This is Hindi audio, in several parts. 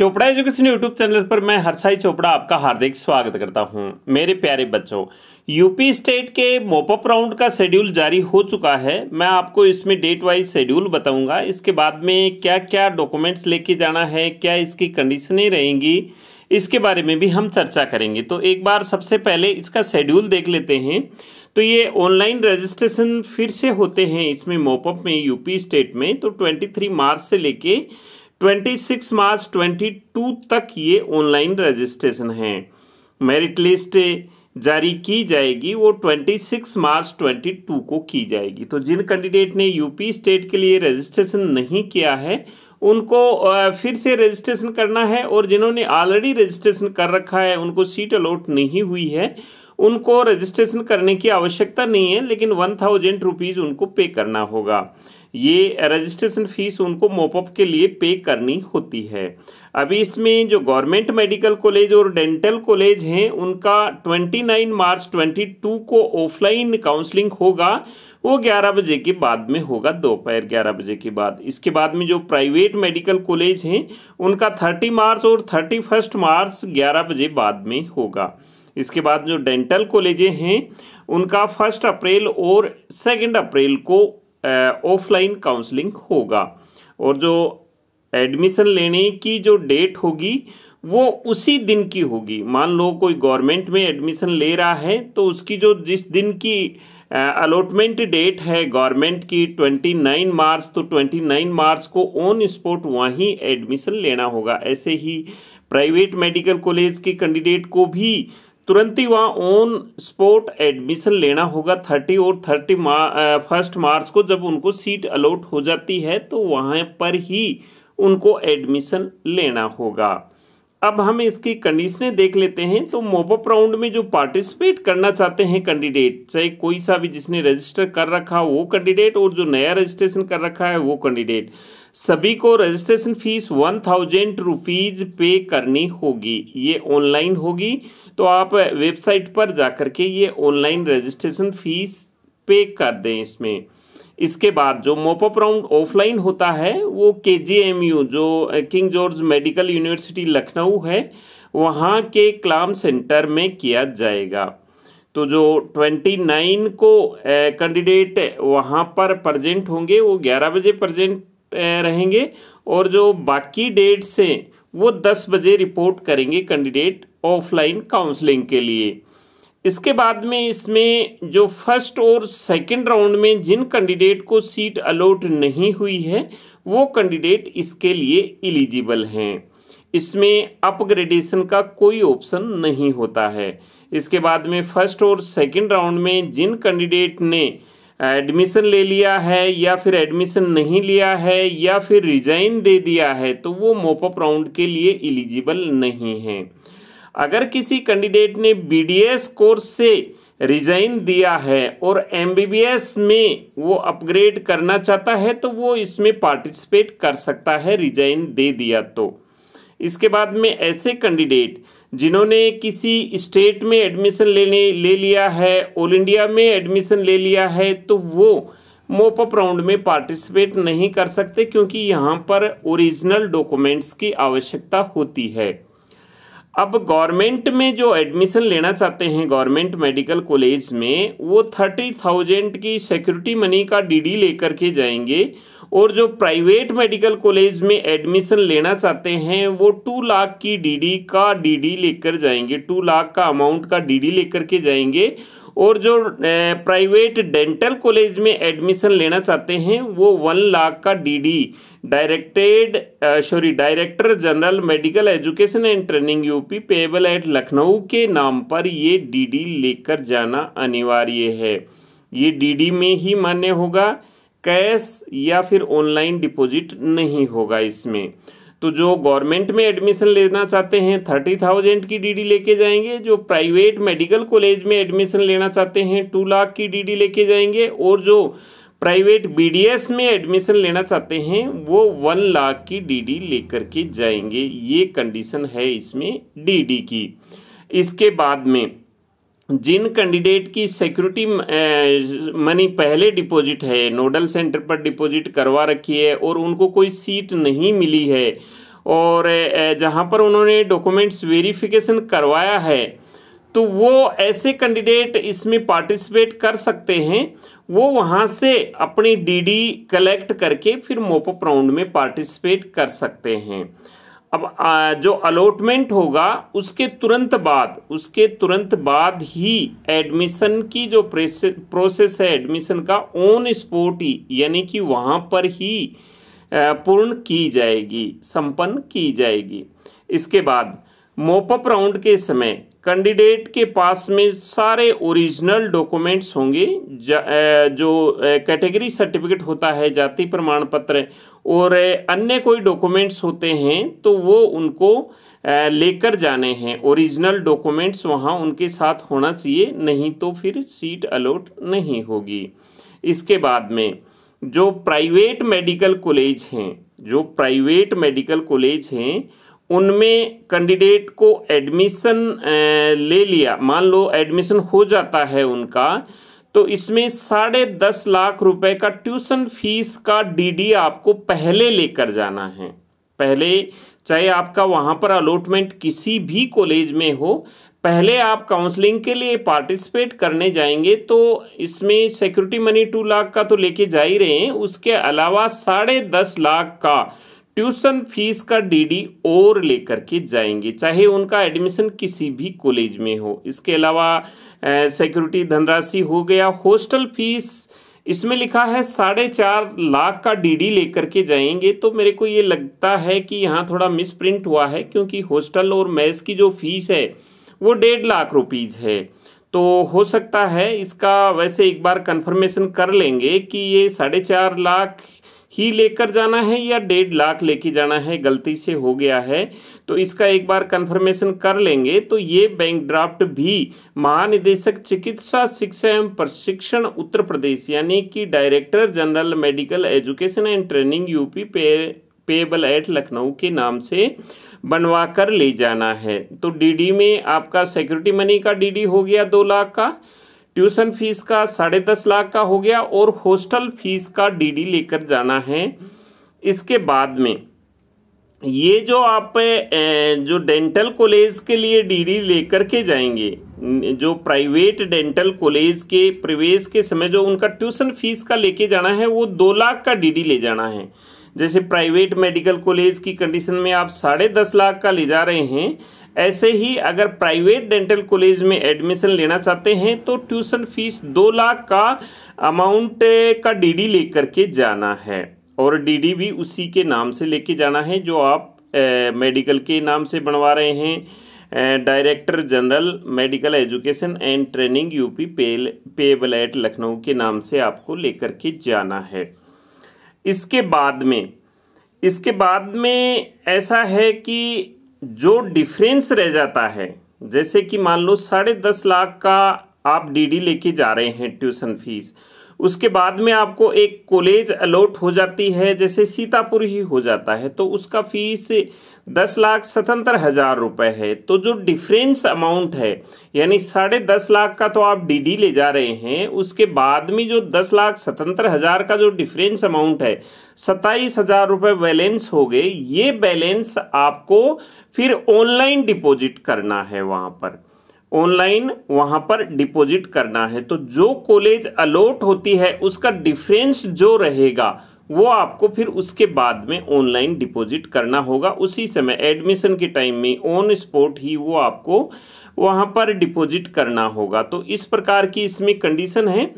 चोपड़ा एजुकेशन यूट्यूब चैनल पर मैं हर्षाई चोपड़ा आपका हार्दिक स्वागत करता हूं मेरे प्यारे बच्चों यूपी स्टेट के मोपअप राउंड का शेड्यूल जारी हो चुका है मैं आपको इसमें डेट वाइज शेड्यूल बताऊंगा इसके बाद में क्या क्या डॉक्यूमेंट्स लेके जाना है क्या इसकी कंडीशनें रहेंगी इसके बारे में भी हम चर्चा करेंगे तो एक बार सबसे पहले इसका शेड्यूल देख लेते हैं तो ये ऑनलाइन रजिस्ट्रेशन फिर से होते हैं इसमें मोपअप में यूपी स्टेट में तो 23 मार्च से लेके 26 मार्च 22 तक ये ऑनलाइन रजिस्ट्रेशन है मेरिट लिस्ट जारी की जाएगी वो 26 मार्च 22 को की जाएगी तो जिन कैंडिडेट ने यूपी स्टेट के लिए रजिस्ट्रेशन नहीं किया है उनको फिर से रजिस्ट्रेशन करना है और जिन्होंने ऑलरेडी रजिस्ट्रेशन कर रखा है उनको सीट अलॉट नहीं हुई है उनको रजिस्ट्रेशन करने की आवश्यकता नहीं है लेकिन वन थाउजेंड रुपीज़ उनको पे करना होगा ये रजिस्ट्रेशन फ़ीस उनको मोपअप के लिए पे करनी होती है अभी इसमें जो गवर्नमेंट मेडिकल कॉलेज और डेंटल कॉलेज हैं उनका 29 मार्च 22 को ऑफलाइन काउंसलिंग होगा वो 11 बजे के बाद में होगा दोपहर 11 बजे के बाद इसके बाद में जो प्राइवेट मेडिकल कॉलेज हैं उनका 30 मार्च और 31 मार्च 11 बजे बाद में होगा इसके बाद जो डेंटल कॉलेजें हैं उनका फर्स्ट अप्रैल और सेकेंड अप्रैल को ऑफलाइन काउंसलिंग होगा और जो एडमिशन लेने की जो डेट होगी वो उसी दिन की होगी मान लो कोई गवर्नमेंट में एडमिशन ले रहा है तो उसकी जो जिस दिन की अलॉटमेंट डेट है गवर्नमेंट की 29 मार्च तो 29 मार्च को ऑन स्पॉट वहीं एडमिशन लेना होगा ऐसे ही प्राइवेट मेडिकल कॉलेज के कैंडिडेट को भी तुरंत ही वहाँ ऑन स्पॉट एडमिशन लेना होगा थर्टी और थर्टी फर्स्ट मार्च को जब उनको सीट अलॉट हो जाती है तो वहाँ पर ही उनको एडमिशन लेना होगा अब हम इसकी कंडीशनें देख लेते हैं तो मोबअप राउंड में जो पार्टिसिपेट करना चाहते हैं कैंडिडेट चाहे कोई सा भी जिसने रजिस्टर कर रखा हो वो कैंडिडेट और जो नया रजिस्ट्रेशन कर रखा है वो कैंडिडेट सभी को registration fees one thousand rupees pay करनी होगी ये ऑनलाइन होगी तो आप वेबसाइट पर जा के ये ऑनलाइन रजिस्ट्रेशन फीस पे कर दें इसमें इसके बाद जो मोपअप राउंड ऑफलाइन होता है वो के जो King George medical university Lucknow है वहाँ के क्लाम सेंटर में किया जाएगा तो जो 29 को कैंडिडेट वहाँ पर प्रजेंट होंगे वो 11 बजे प्रजेंट रहेंगे और जो बाकी डेट्स हैं वो 10 बजे रिपोर्ट करेंगे कैंडिडेट ऑफलाइन काउंसलिंग के लिए इसके बाद में इसमें जो फर्स्ट और सेकंड राउंड में जिन कैंडिडेट को सीट अलॉट नहीं हुई है वो कैंडिडेट इसके लिए इलिजिबल हैं इसमें अपग्रेडेशन का कोई ऑप्शन नहीं होता है इसके बाद में फर्स्ट और सेकंड राउंड में जिन कैंडिडेट ने एडमिशन ले लिया है या फिर एडमिशन नहीं लिया है या फिर रिजाइन दे दिया है तो वो मोपअप राउंड के लिए इलिजिबल नहीं हैं अगर किसी कैंडिडेट ने बीडीएस कोर्स से रिजाइन दिया है और एमबीबीएस में वो अपग्रेड करना चाहता है तो वो इसमें पार्टिसिपेट कर सकता है रिजाइन दे दिया तो इसके बाद में ऐसे कैंडिडेट जिन्होंने किसी स्टेट में एडमिशन लेने ले लिया है ऑल इंडिया में एडमिशन ले लिया है तो वो मोपअप राउंड में पार्टिसिपेट नहीं कर सकते क्योंकि यहाँ पर ओरिजिनल डॉक्यूमेंट्स की आवश्यकता होती है अब गवर्नमेंट में जो एडमिशन लेना चाहते हैं गवर्नमेंट मेडिकल कॉलेज में वो थर्टी थाउजेंड की सिक्योरिटी मनी का डीडी लेकर के जाएंगे और जो प्राइवेट मेडिकल कॉलेज में एडमिशन लेना चाहते हैं वो टू लाख की डीडी का डीडी लेकर जाएंगे टू लाख का अमाउंट का डीडी लेकर के जाएंगे और जो प्राइवेट डेंटल कॉलेज में एडमिशन लेना चाहते हैं वो वन लाख का DD directed sorry director general medical education and training UP payable at Lucknow के नाम पर ये डीडी लेकर जाना अनिवार्य है ये डीडी में ही मान्य होगा कैश या फिर ऑनलाइन डिपॉजिट नहीं होगा इसमें तो जो गवर्नमेंट में एडमिशन लेना चाहते हैं थर्टी थाउजेंड की डीडी लेके जाएंगे जो प्राइवेट मेडिकल कॉलेज में एडमिशन लेना चाहते हैं टू लाख की डीडी लेके जाएंगे और जो प्राइवेट बीडीएस में एडमिशन लेना चाहते हैं वो वन लाख की डीडी लेकर के जाएंगे ये कंडीशन है इसमें डीडी की इसके बाद में जिन कैंडिडेट की सिक्योरिटी मनी पहले डिपॉजिट है नोडल सेंटर पर डिपॉजिट करवा रखी है और उनको कोई सीट नहीं मिली है और जहां पर उन्होंने डॉक्यूमेंट्स वेरिफिकेशन करवाया है तो वो ऐसे कैंडिडेट इसमें पार्टिसिपेट कर सकते हैं वो वहाँ से अपनी डीडी कलेक्ट करके फिर मोपअप राउंड में पार्टिसिपेट कर सकते हैं अब जो अलॉटमेंट होगा उसके तुरंत बाद उसके तुरंत बाद ही एडमिशन की जो प्रोसेस है एडमिशन का ऑन स्पॉट ही यानी कि वहाँ पर ही पूर्ण की जाएगी संपन्न की जाएगी इसके बाद मोपअप राउंड के समय कैंडिडेट के पास में सारे ओरिजिनल डॉक्यूमेंट्स होंगे जो कैटेगरी सर्टिफिकेट होता है जाति प्रमाण पत्र और अन्य कोई डॉक्यूमेंट्स होते हैं तो वो उनको लेकर जाने हैं ओरिजिनल डॉक्यूमेंट्स वहाँ उनके साथ होना चाहिए नहीं तो फिर सीट अलॉट नहीं होगी इसके बाद में जो प्राइवेट मेडिकल कॉलेज हैं जो प्राइवेट मेडिकल कॉलेज हैं उनमें कैंडिडेट को एडमिशन ले लिया मान लो एडमिशन हो जाता है उनका तो इसमें साढ़े दस लाख रुपए का ट्यूशन फीस का डीडी आपको पहले लेकर जाना है पहले चाहे आपका वहाँ पर अलॉटमेंट किसी भी कॉलेज में हो पहले आप काउंसलिंग के लिए पार्टिसिपेट करने जाएंगे तो इसमें सिक्योरिटी मनी टू लाख का तो लेके जा ही रहे हैं उसके अलावा साढ़े दस लाख का ट्यूशन फीस का डीडी और लेकर के जाएंगे चाहे उनका एडमिशन किसी भी कॉलेज में हो इसके अलावा सिक्योरिटी धनराशि हो गया हॉस्टल फीस इसमें लिखा है साढ़े चार लाख का डीडी लेकर के जाएंगे तो मेरे को ये लगता है कि यहाँ थोड़ा मिस प्रिंट हुआ है क्योंकि हॉस्टल और मैस की जो फीस है वो डेढ़ लाख रुपीज़ है तो हो सकता है इसका वैसे एक बार कंफर्मेशन कर लेंगे कि ये साढ़े चार लाख ही लेकर जाना है या डेढ़ लाख लेके जाना है गलती से हो गया है तो इसका एक बार कंफर्मेशन कर लेंगे तो ये बैंक ड्राफ्ट भी महानिदेशक चिकित्सा शिक्षा एवं प्रशिक्षण उत्तर प्रदेश यानी कि director general medical education and training UP पे पेबल एट लखनऊ के नाम से बनवा कर ले जाना है तो डीडी में आपका सिक्योरिटी मनी का डीडी हो गया दो लाख का ट्यूशन फीस का साढ़े दस लाख का हो गया और हॉस्टल फीस का डीडी लेकर जाना है इसके बाद में ये जो आप जो डेंटल कॉलेज के लिए डीडी लेकर के जाएंगे जो प्राइवेट डेंटल कॉलेज के प्रवेश के समय जो उनका ट्यूशन फीस का लेके जाना है वो दो लाख का डीडी ले जाना है जैसे प्राइवेट मेडिकल कॉलेज की कंडीशन में आप साढ़े दस लाख का ले जा रहे हैं ऐसे ही अगर प्राइवेट डेंटल कॉलेज में एडमिशन लेना चाहते हैं तो ट्यूशन फीस दो लाख का अमाउंट का डीडी लेकर के जाना है और डीडी भी उसी के नाम से लेके जाना है जो आप ए, मेडिकल के नाम से बनवा रहे हैं director general medical education and training UP पेल पेबल एट लखनऊ के नाम से आपको लेकर के जाना है इसके बाद में इसके बाद में ऐसा है कि जो डिफरेंस रह जाता है जैसे कि मान लो साढ़े दस लाख का आप डीडी लेके जा रहे हैं ट्यूशन फीस उसके बाद में आपको एक कॉलेज अलॉट हो जाती है जैसे सीतापुर ही हो जाता है तो उसका फीस दस लाख सतहत्तर हज़ार रुपये है तो जो डिफरेंस अमाउंट है यानी साढ़े दस लाख का तो आप डीडी ले जा रहे हैं उसके बाद में जो दस लाख सतहत्तर हज़ार का जो डिफरेंस अमाउंट है सत्ताईस हज़ार रुपये बैलेंस हो गए ये बैलेंस आपको फिर ऑनलाइन डिपॉजिट करना है वहाँ पर ऑनलाइन वहां पर डिपॉजिट करना है तो जो कॉलेज अलॉट होती है उसका डिफरेंस जो रहेगा वो आपको फिर उसके बाद में ऑनलाइन डिपॉजिट करना होगा उसी समय एडमिशन के टाइम में ऑन स्पॉट ही वो आपको वहाँ पर डिपॉजिट करना होगा तो इस प्रकार की इसमें कंडीशन है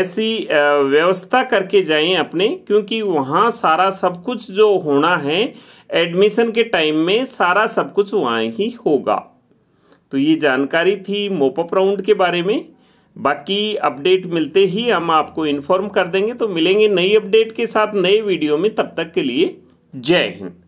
ऐसी व्यवस्था करके जाएं अपने क्योंकि वहाँ सारा सब कुछ जो होना है एडमिशन के टाइम में सारा सब कुछ वहाँ ही होगा तो ये जानकारी थी मोपअप राउंड के बारे में बाकी अपडेट मिलते ही हम आपको इन्फॉर्म कर देंगे तो मिलेंगे नई अपडेट के साथ नए वीडियो में तब तक के लिए जय हिंद